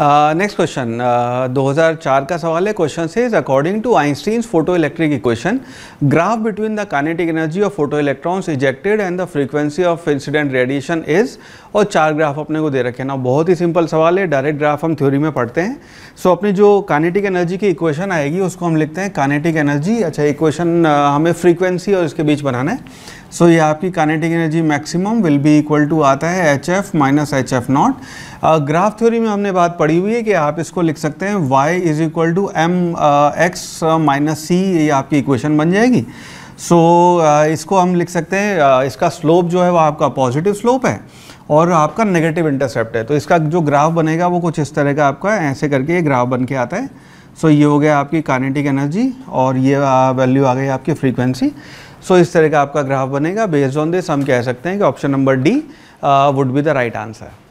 next question 2004 का सवाल है क्वेश्चन से according to Einstein photo electric equation graph between the kinetic energy of photo electrons ejected and the frequency of incident radiation is और चार graph अपने को दे रखे हैं ना बहुत ही सिंपल सवाल है डायरेक्ट ग्राफ हम थ्योरी में पढ़ते हैं सो so, अपनी जो कानेटिक एनर्जी की इक्वेशन आएगी उसको हम लिखते हैं कानेटिक एनर्जी अच्छा इक्वेशन uh, हमें फ्रीक्वेंसी और इसके बीच बनाना है सो so, ये आपकी kinetic energy maximum will be equal to आता है H F minus H F not graph theory में हमने बात पड़ी हुई है कि आप इसको लिख सकते हैं y is equal to M X minus C ये आपकी इक्वेशन बन जाएगी सो so, uh, इसको हम लिख सकते हैं uh, इसका स्लोप जो है वो आपका पॉजिटिव स्लोप है और आपका नेगेटिव इंटरसेप्ट है तो इसका जो ग्राफ बनेगा वो कुछ इस तरह का आपका ऐसे करके ये ग्राफ बन के आता है सो so, ये हो गया आपकी कानेटिक एनर्जी और ये वैल्यू uh, आ गई आपकी फ्रीक्वेंसी सो so, इस तरह का आपका ग्राफ बनेगा बेस्ड ऑन दिस हम कह सकते हैं कि option number D would be the right answer